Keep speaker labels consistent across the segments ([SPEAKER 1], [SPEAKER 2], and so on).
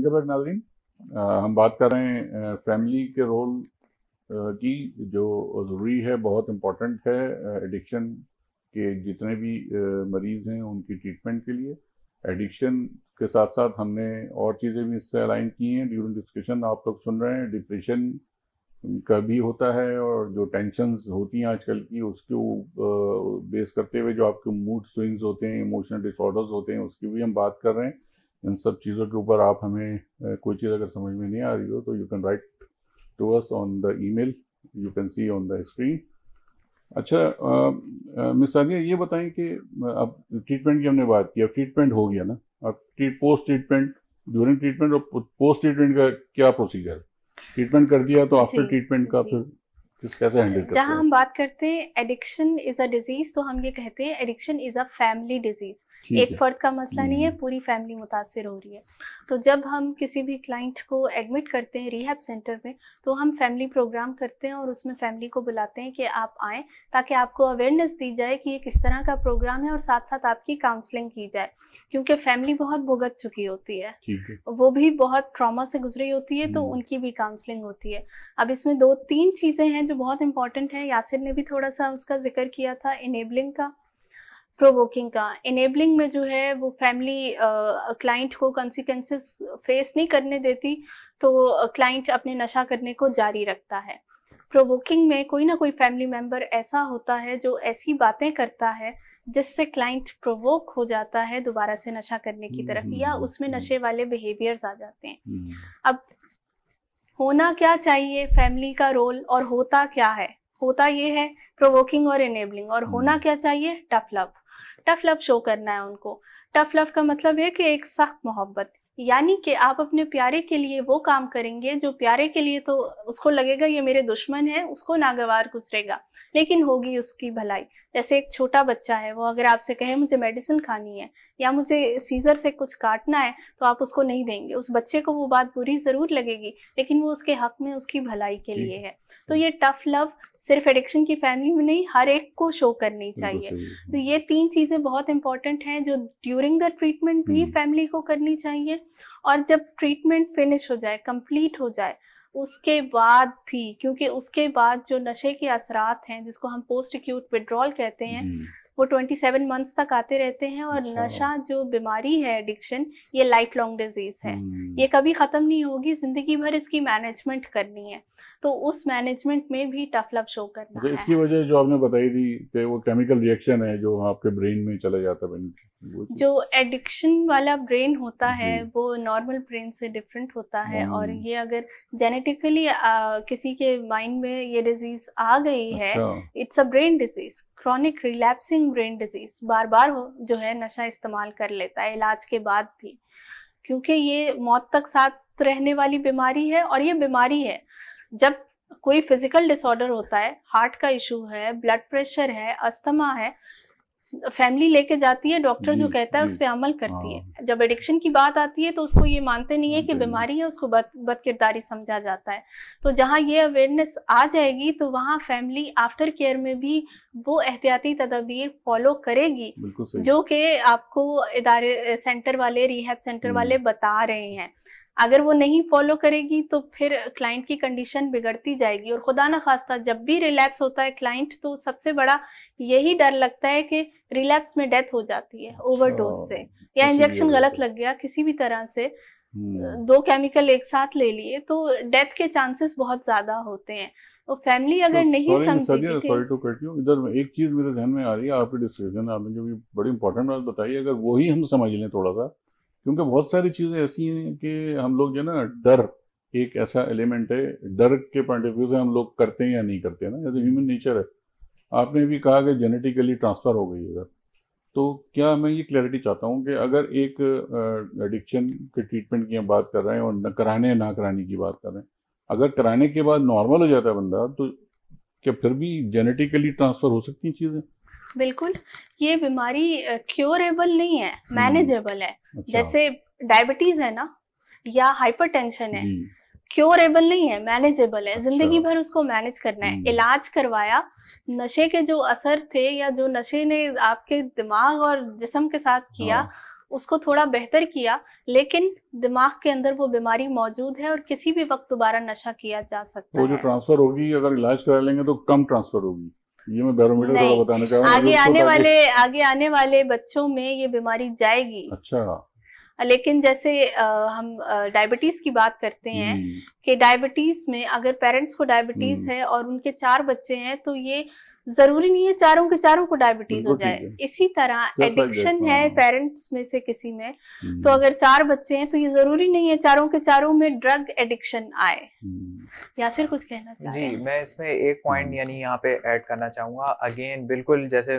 [SPEAKER 1] गंगेबैग नाजरीन हम बात कर रहे हैं फैमिली के रोल की जो ज़रूरी है बहुत इम्पॉर्टेंट है एडिक्शन के जितने भी मरीज़ हैं उनकी ट्रीटमेंट के लिए एडिक्शन के साथ साथ हमने और चीज़ें भी इससे अलाइन की हैं ड्यूरिंग डिस्कशन आप लोग सुन रहे हैं डिप्रेशन का भी होता है और जो टेंशन होती हैं आजकल की उसको बेस करते हुए जो आपके मूड स्विंग्स होते हैं इमोशनल डिसऑर्डर्स होते हैं उसकी भी हम बात कर रहे हैं इन सब चीज़ों के ऊपर आप हमें कोई चीज़ अगर समझ में नहीं आ रही हो तो you can write to us on the email you can see on the screen अच्छा मिस सानिया ये बताएं कि अब ट्रीटमेंट की हमने बात की अब ट्रीटमेंट हो गया ना अब पोस्ट ट्रीटमेंट ड्यूरिंग ट्रीटमेंट और पोस्ट ट्रीटमेंट का क्या प्रोसीजर ट्रीटमेंट कर दिया तो आफ्टर ट्रीटमेंट का फिर जहाँ
[SPEAKER 2] हम बात करते हैं एडिक्शन इज अ डिजीज तो हम ये कहते हैं addiction is a family disease एक फर्द का मसला नहीं है हम्म। पूरी फैमिली मुतासर हो रही है तो जब हम किसी भी क्लाइंट को एडमिट करते हैं रिहैब सेंटर में तो हम फैमिली प्रोग्राम करते हैं और उसमें फैमिली को बुलाते हैं कि आप आए ताकि आपको अवेयरनेस दी जाए कि ये किस तरह का प्रोग्राम है और साथ साथ आपकी काउंसलिंग की जाए क्योंकि फैमिली बहुत भुगत चुकी होती है वो भी बहुत ट्रामा से गुजरी होती है तो हम्म। उनकी भी काउंसलिंग होती है अब इसमें दो तीन चीज़ें हैं जो बहुत इंपॉर्टेंट है यासिर ने भी थोड़ा सा उसका जिक्र किया था इनेबलिंग का प्रोवोकिंग का इनेबलिंग में जो है वो फैमिली क्लाइंट को कॉन्सिक्वेंसेस फेस नहीं करने देती तो क्लाइंट अपने नशा करने को जारी रखता है प्रोवोकिंग में कोई ना कोई फैमिली मेम्बर ऐसा होता है जो ऐसी बातें करता है जिससे क्लाइंट प्रोवोक हो जाता है दोबारा से नशा करने की तरफ या हम्म, उसमें हम्म, नशे हम्म। वाले बिहेवियर्स आ जाते हैं अब होना क्या चाहिए फैमिली का रोल और होता क्या है होता ये है प्रोवोकिंग और इनेबलिंग और हम्म। होना क्या चाहिए tough love tough love show करना है उनको टफ लव का मतलब है कि एक सख्त मोहब्बत यानी कि आप अपने प्यारे के लिए वो काम करेंगे जो प्यारे के लिए तो उसको लगेगा ये मेरे दुश्मन है उसको नागवार गुजरेगा लेकिन होगी उसकी भलाई जैसे एक छोटा बच्चा है वो अगर आपसे कहे मुझे मेडिसिन खानी है या मुझे सीजर से कुछ काटना है तो आप उसको नहीं देंगे उस बच्चे को वो बात बुरी ज़रूर लगेगी लेकिन वो उसके हक में उसकी भलाई के लिए है तो ये टफ लव सिर्फ एडिक्शन की फैमिली में नहीं हर एक को शो करनी चाहिए तो ये तीन चीज़ें बहुत इंपॉर्टेंट हैं जो ड्यूरिंग द ट्रीटमेंट भी फैमिली हम्म। को करनी चाहिए और जब ट्रीटमेंट फिनिश हो जाए कंप्लीट हो जाए उसके बाद भी क्योंकि उसके बाद जो नशे के असरात हैं जिसको हम पोस्ट एक्यूट विड्रॉल कहते हैं हम्म। वो 27 मंथ्स तक आते रहते हैं और अच्छा। नशा जो बीमारी है एडिक्शन ये लाइफ लॉन्ग डिजीज है हम्म। ये कभी खत्म नहीं होगी जिंदगी भर इसकी मैनेजमेंट करनी है तो उस मैनेजमेंट में भी टफ लव शो करना तो इसकी
[SPEAKER 1] वजह जो आपने बताई थी कि वो केमिकल रिएक्शन है जो आपके ब्रेन में चला जाता है तो
[SPEAKER 2] जो एडिक्शन वाला ब्रेन होता है वो नॉर्मल ब्रेन से डिफरेंट होता है और हम्म। ये अगर जेनेटिकली किसी के माइंड में ये डिजीज आ गई है it's a brain disease chronic relapsing brain disease बार बार हो जो है नशा इस्तेमाल कर लेता है इलाज के बाद भी क्योंकि ये मौत तक साथ रहने वाली बीमारी है और ये बीमारी है जब कोई फिजिकल डिसऑर्डर होता है हार्ट का इशू है ब्लड प्रेशर है अस्थमा है फैमिली लेके जाती है डॉक्टर जो कहता है उस पर अमल करती है हाँ। जब एडिक्शन की बात आती है तो उसको ये मानते नहीं है कि बीमारी है उसको बद किरदारी समझा जाता है तो जहाँ ये अवेयरनेस आ जाएगी तो वहाँ फैमिली आफ्टर केयर में भी वो एहतियाती तदाबीर फॉलो करेगी जो कि आपको इदारे सेंटर वाले रिहैब हम्म। सेंटर वाले बता रहे हैं अगर वो नहीं फॉलो करेगी तो फिर क्लाइंट की कंडीशन बिगड़ती जाएगी और खुदा ना खास्ता जब भी रिलैप्स होता है क्लाइंट तो सबसे बड़ा यही डर लगता है कि रिलैप्स में डेथ हो जाती है ओवरडोज अच्छा, से या इंजेक्शन गलत लग गया किसी भी तरह से हम्म। दो केमिकल एक साथ ले लिए तो डेथ के चांसेस बहुत ज्यादा होते हैं और फैमिली अगर तो नहीं समझेगी
[SPEAKER 1] इधर एक चीज मेरे ध्यान में आ रही है आपकी डिस्कशन आपने जो बड़ी इंपॉर्टेंट बात बताई अगर वही हम समझ लें थोड़ा सा क्योंकि बहुत सारी चीज़ें ऐसी हैं कि हम लोग जो है ना डर एक ऐसा एलिमेंट है डर के पॉइंट ऑफ व्यू से हम लोग करते हैं या नहीं करते हैं ना जैसे ह्यूमन नेचर है आपने भी कहा कि जेनेटिकली ट्रांसफ़र हो गई है सर तो क्या मैं ये क्लैरिटी चाहता हूँ कि अगर एक एडिक्शन के ट्रीटमेंट की हम बात कर रहे हैं और न कराने ना कराने की बात कर रहे हैं अगर कराने के बाद नॉर्मल हो जाता है बंदा तो क्या फिर भी जेनेटिकली ट्रांसफर हो सकती हैं चीज़ें
[SPEAKER 2] बिल्कुल ये बीमारी क्योरेबल नहीं है मैनेजेबल हम्म। है अच्छा। जैसे डायबिटीज है ना या हाइपरटेंशन है क्योरेबल नहीं है मैनेजेबल है अच्छा। जिंदगी भर उसको मैनेज करना है हम्म। इलाज करवाया नशे के जो असर थे या जो नशे ने आपके दिमाग और जिसम के साथ किया हाँ। उसको थोड़ा बेहतर किया लेकिन दिमाग के अंदर वो बीमारी मौजूद है और किसी भी वक्त दोबारा नशा किया जा सकता है वो जो
[SPEAKER 1] ट्रांसफर होगी अगर इलाज करा लेंगे तो कम ट्रांसफर होगी ये मैं बैरोमीटर थोड़ा बताना चाहूँ आगे आने वाले
[SPEAKER 2] आगे आने वाले बच्चों में ये बीमारी जाएगी अच्छा लेकिन जैसे आ, हम डायबिटीज की बात करते हैं हम्म। कि डायबिटीज में अगर पेरेंट्स को डायबिटीज हम्म। है और उनके चार बच्चे हैं तो ये जरूरी नहीं है चारों के चारों को डायबिटीज हो जाए इसी तरह एडिक्शन है पेरेंट्स में से किसी में हम्म। तो अगर चार बच्चे हैं तो ये जरूरी नहीं है चारों के चारों में ड्रग एडिक्शन आए हम्म। या फिर कुछ कहना चाहिए जी
[SPEAKER 3] मैं इसमें एक पॉइंट हम्म। यानी यहाँ पे ऐड करना चाहूंगा अगेन बिल्कुल जैसे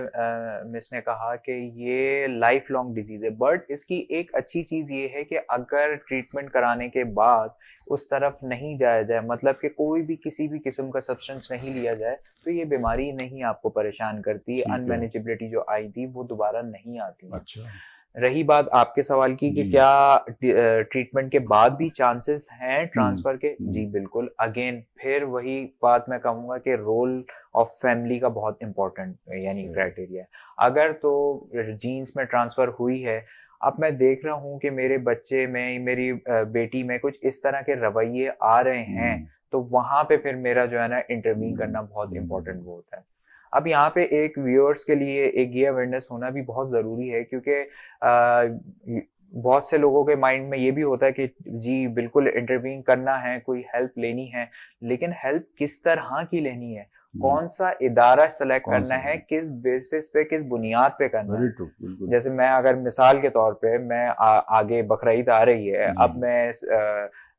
[SPEAKER 3] मिस ने कहा कि ये लाइफ लॉन्ग डिजीज है बट इसकी एक अच्छी चीज ये है कि अगर ट्रीटमेंट कराने के बाद उस तरफ नहीं जाया जाए मतलब कि कोई भी किसी भी किस्म का सब्सटेंस नहीं लिया जाए तो ये बीमारी नहीं आपको परेशान करती अनमैनेजेबिलिटी जो आई थी वो दोबारा नहीं आती अच्छा रही बात आपके सवाल की कि क्या ट्रीटमेंट के बाद भी चांसेस हैं ट्रांसफर हम्म, के हम्म। जी बिल्कुल अगेन फिर वही बात मैं कहूंगा कि रोल ऑफ फैमिली का बहुत इंपॉर्टेंट यानी क्राइटेरिया अच्छा। अगर तो जीन्स में ट्रांसफर हुई है अब मैं देख रहा हूँ कि मेरे बच्चे में मेरी बेटी में कुछ इस तरह के रवैये आ रहे हैं हम्म। तो वहां पे फिर मेरा जो है ना इंटरवीन हम्म। करना बहुत इंपॉर्टेंट हम्म। वो होता है अब यहाँ पे एक व्यूअर्स के लिए एक ये अवेयरनेस होना भी बहुत ज़रूरी है क्योंकि बहुत से लोगों के माइंड में ये भी होता है कि जी बिल्कुल इंटरव्यूइंग करना है कोई हेल्प लेनी है लेकिन हेल्प किस तरह की लेनी है कौन हम्म। सा इदारा सेलेक्ट करना है किस बेसिस पे किस बुनियाद पे करना है जैसे मैं अगर मिसाल के तौर पे मैं आ, आगे बकरीद आ रही है हम्म। अब मैं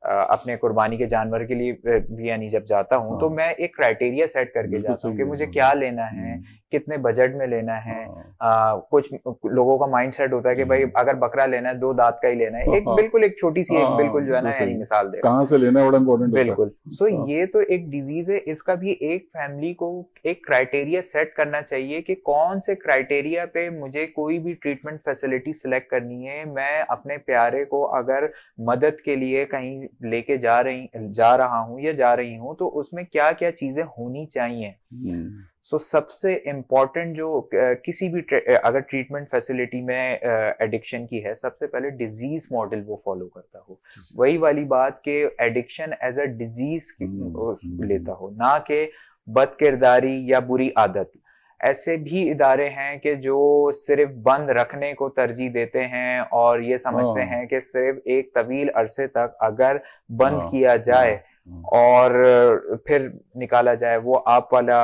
[SPEAKER 3] अपने कुर्बानी के जानवर के लिए भी यानी जब जाता हूँ तो हाँ। मैं एक क्राइटेरिया सेट करके जाता हूँ कि मुझे क्या लेना है हम्म। कितने बजट में लेना है आ, हाँ। कुछ लोगों का माइंड सेट होता है कि भाई हम्म। अगर बकरा लेना है दो दांत का ही लेना है एक हाँ। बिल्कुल एक छोटी सी एक बिल्कुल जो है ना यानी मिसाल दे कहाँ
[SPEAKER 1] से लेना है इंपॉर्टेंट बिल्कुल
[SPEAKER 3] सो ये तो एक डिजीज है इसका भी एक फैमिली को एक क्राइटेरिया सेट करना चाहिए कि कौन से क्राइटेरिया पे मुझे कोई भी ट्रीटमेंट फैसिलिटी सिलेक्ट करनी है मैं अपने प्यारे को अगर मदद के लिए कहीं लेके जा रही जा रहा हूं या जा रही हूं तो उसमें क्या क्या चीजें होनी चाहिए सो हम्म। so, सबसे इम्पॉर्टेंट जो किसी भी अगर ट्रीटमेंट फैसिलिटी में एडिक्शन की है सबसे पहले डिजीज मॉडल वो फॉलो करता हो वही वाली बात के एडिक्शन एज अ डिजीज लेता हो ना के बदकिरदारी या बुरी आदत ऐसे भी इदारे हैं कि जो सिर्फ बंद रखने को तरजीह देते हैं और ये समझते हाँ। हैं कि सिर्फ एक तवील अरसे तक अगर बंद हाँ, किया जाए हाँ, और फिर निकाला जाए वो आप वाला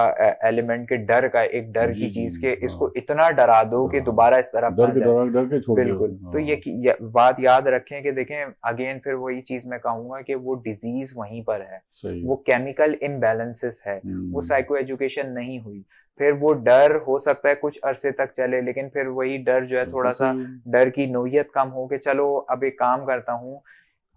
[SPEAKER 3] एलिमेंट के डर का एक डर की चीज के इसको इतना डरा दो कि दोबारा इस तरह डर के डर,
[SPEAKER 1] डर के बिल्कुल
[SPEAKER 3] तो ये, ये बात याद रखें कि देखें अगेन फिर वही चीज मैं कहूंगा कि वो डिजीज वहीं पर है वो केमिकल इम्बेलेंसेस है वो साइको हम्म। एजुकेशन नहीं हुई फिर वो डर हो सकता है कुछ अरसे तक चले लेकिन फिर वही डर जो है थोड़ा सा डर की नोयत कम हो कि चलो अब एक काम करता हूँ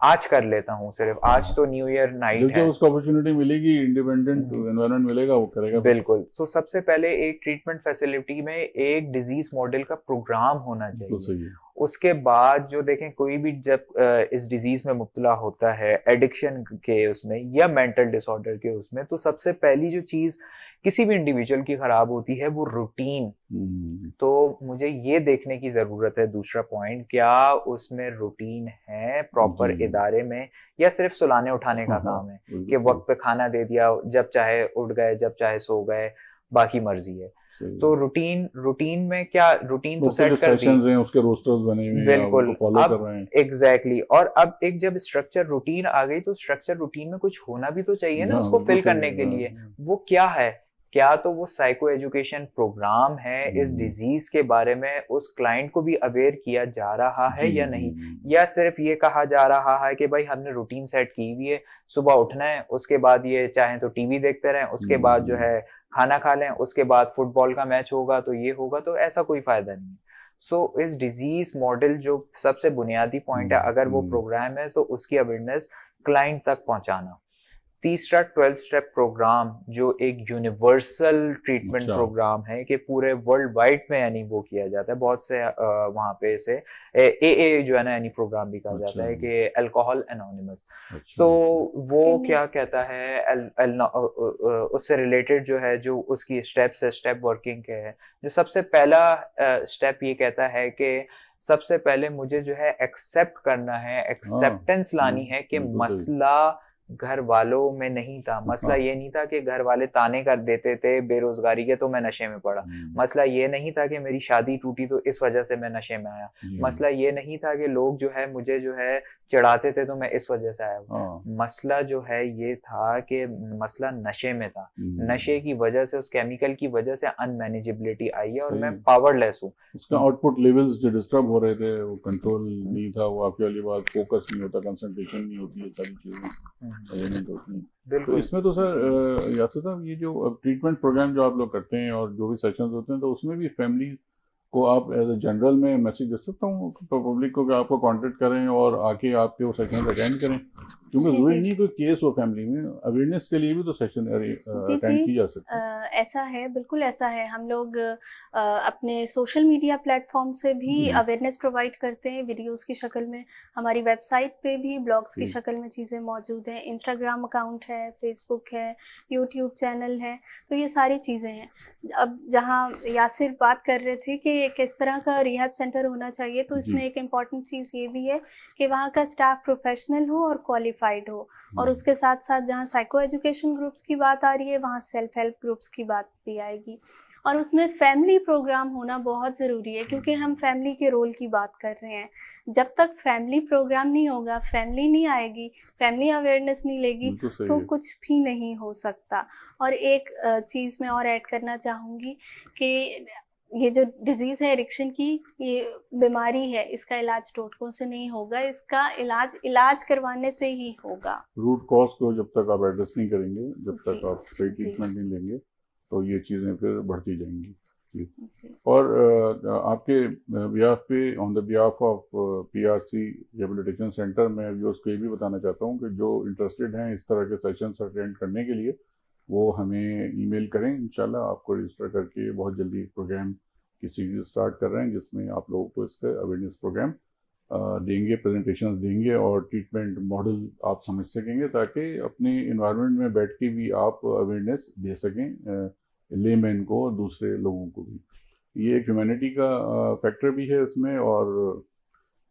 [SPEAKER 3] आज कर लेता हूँ सिर्फ आज तो न्यू ईयर नाइट है उसको
[SPEAKER 1] अपॉर्चुनिटी मिलेगी इंडिपेंडेंट एनवायरनमेंट हम्म। मिलेगा वो करेगा बिल्कुल सो
[SPEAKER 3] so, सबसे पहले एक ट्रीटमेंट फैसिलिटी में एक डिजीज मॉडल का प्रोग्राम होना चाहिए उसके बाद जो देखें कोई भी जब इस डिजीज में मुबतला होता है एडिक्शन के उसमें या मेंटल डिसऑर्डर के उसमें तो सबसे पहली जो चीज किसी भी इंडिविजुअल की खराब होती है वो रूटीन हम्म। तो मुझे ये देखने की जरूरत है दूसरा पॉइंट क्या उसमें रूटीन है प्रॉपर इदारे में या सिर्फ सुलाने उठाने का हाँ, हाँ, काम है कि वक्त पे खाना दे दिया जब चाहे उठ गए जब चाहे सो गए बाकी मर्जी है तो रूटीन रूटीन में क्या रूटीन तो सेट तो कर दी हैं
[SPEAKER 1] उसके रोस्टर्स बने हुए बिल्कुल अब
[SPEAKER 3] एग्जैक्टली exactly. और अब एक जब स्ट्रक्चर रूटीन आ गई तो स्ट्रक्चर रूटीन में कुछ होना भी तो चाहिए ना हाँ, उसको फिल तो करने के हाँ। लिए वो क्या है क्या तो वो साइको एजुकेशन प्रोग्राम है इस डिजीज hmm. के बारे में उस क्लाइंट को भी अवेयर किया जा रहा है या नहीं या सिर्फ ये कहा जा रहा है कि भाई हमने रूटीन सेट की हुई है सुबह उठना है उसके बाद ये चाहे तो टीवी देखते रहें उसके hmm. बाद जो है खाना खा लें उसके बाद फुटबॉल का मैच होगा तो ये होगा तो ऐसा कोई फायदा नहीं है सो so, इस डिजीज मॉडल जो सबसे बुनियादी पॉइंट है hmm. अगर वो प्रोग्राम है तो उसकी अवेयरनेस क्लाइंट तक पहुंचाना तीसरा ट्वेल्थ स्टेप प्रोग्राम जो एक यूनिवर्सल ट्रीटमेंट अच्छा। प्रोग्राम है कि पूरे वर्ल्ड वाइड में यानी वो किया जाता है बहुत से वहां पे से ए ए जो है ना यानी प्रोग्राम भी कहा जाता है अच्छा। कि अल्कोहल एनोनिमस अच्छा। सो वो हम्म। क्या कहता है उससे रिलेटेड जो है जो उसकी स्टेप्स है स्टेप वर्किंग के है जो सबसे पहला स्टेप ये कहता है कि सबसे पहले मुझे जो है एक्सेप्ट करना है हाँ। एक्सेप्टेंस लानी है कि मसला घर वालों में नहीं था हाँ। मसला ये नहीं था कि घर वाले ताने कर देते थे बेरोजगारी के तो मैं नशे में पड़ा हम्म। मसला ये नहीं था कि मेरी शादी टूटी तो इस वजह से मैं नशे में आया हम्म। मसला ये नहीं था कि लोग जो है मुझे जो है चढ़ाते थे तो मैं इस वजह से आया हाँ। मसला जो है ये था कि मसला नशे में था हम्म। नशे की वजह से उस केमिकल की वजह से अनमैनेजेबिलिटी आई है और मैं पावरलेस हूँ इसका
[SPEAKER 1] आउटपुट लेवल्स जो डिस्टर्ब हो रहे थे वो कंट्रोल नहीं था वो आपके वाली बात फोकस नहीं होता कंसंट्रेशन नहीं होती है सारी चीजें तो इसमें तो सर यासर तो साहब ये जो ट्रीटमेंट प्रोग्राम जो आप लोग करते हैं और जो भी सेशन होते हैं तो उसमें भी फैमिली को आप एज ए जनरल में मैसेज दे सकता हूँ पब्लिक को कि आपको कॉन्टेक्ट करें और आके आपके वो सेशन अटेंड करें
[SPEAKER 2] क्योंकि विभिन्न
[SPEAKER 1] कोई केस हो फैमिली में अवेयरनेस के लिए भी तो सेशन अटेंड की जा
[SPEAKER 2] सकती ऐसा है बिल्कुल ऐसा है हम लोग आ, अपने सोशल मीडिया प्लेटफॉर्म से भी अवेयरनेस प्रोवाइड करते हैं वीडियोस की शक्ल में हमारी वेबसाइट पे भी ब्लॉग्स की शक्ल में चीज़ें मौजूद हैं इंस्टाग्राम अकाउंट है फेसबुक है यूट्यूब चैनल है तो ये सारी चीज़ें हैं अब जहाँ यासिर बात कर रहे थे कि किस तरह का रिहैब सेंटर होना चाहिए तो इसमें एक इम्पॉर्टेंट चीज़ ये भी है कि वहाँ का स्टाफ प्रोफेशनल हो और क्वालिफाइड सर्टिफाइड हो और हम्म। उसके साथ साथ जहाँ साइको एजुकेशन ग्रुप्स की बात आ रही है वहाँ सेल्फ हेल्प ग्रुप्स की बात भी आएगी और उसमें फैमिली प्रोग्राम होना बहुत ज़रूरी है क्योंकि हम फैमिली के रोल की बात कर रहे हैं जब तक फैमिली प्रोग्राम नहीं होगा फैमिली नहीं आएगी फैमिली अवेयरनेस नहीं लेगी तो कुछ भी नहीं हो सकता और एक चीज़ मैं और ऐड करना चाहूँगी कि ये जो डिजीज है एडिक्शन की ये बीमारी है इसका इलाज टोटकों से नहीं होगा इसका इलाज इलाज करवाने से ही होगा
[SPEAKER 1] रूट कॉज को जब तक आप एड्रेस नहीं करेंगे जब तक आप सही ट्रीटमेंट नहीं लेंगे तो ये चीजें फिर बढ़ती जाएंगी जी। और आपके बिहाफ पे on the behalf of PRC rehabilitation centre में उसको ये भी बताना चाहता हूँ कि जो इंटरेस्टेड हैं इस तरह के सेशंस अटेंड करने के लिए वो हमें ईमेल करें इंशाल्लाह आपको रजिस्टर करके बहुत जल्दी एक प्रोग्राम की सीरीज स्टार्ट कर रहे हैं जिसमें आप लोगों को इसका अवेयरनेस प्रोग्राम देंगे प्रेजेंटेशन देंगे और ट्रीटमेंट मॉडल आप समझ सकेंगे ताकि अपने इन्वायरमेंट में बैठ के भी आप अवेयरनेस दे सकें लेमैन को और दूसरे लोगों को भी ये एक ह्यूमैनिटी का फैक्टर भी है इसमें और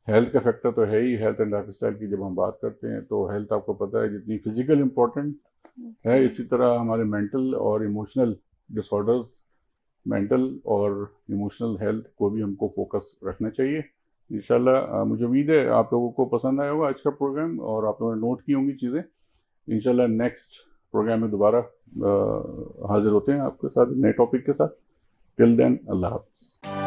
[SPEAKER 1] हेल्थ का फैक्टर तो है ही हेल्थ एंड लाइफ स्टाइल की जब हम बात करते हैं तो हेल्थ आपको पता है जितनी फिजिकल इम्पोर्टेंट है इसी तरह हमारे मेंटल और इमोशनल डिसऑर्डर्स मेंटल और इमोशनल हेल्थ को भी हमको फोकस रखना चाहिए इनशाला मुझे उम्मीद है आप लोगों को पसंद आया होगा आज का प्रोग्राम और आप लोगों ने नोट की होंगी चीज़ें इनशाला नेक्स्ट प्रोग्राम में दोबारा हाजिर होते हैं आपके साथ नए टॉपिक के साथ टिल देन अल्लाह हाफिज़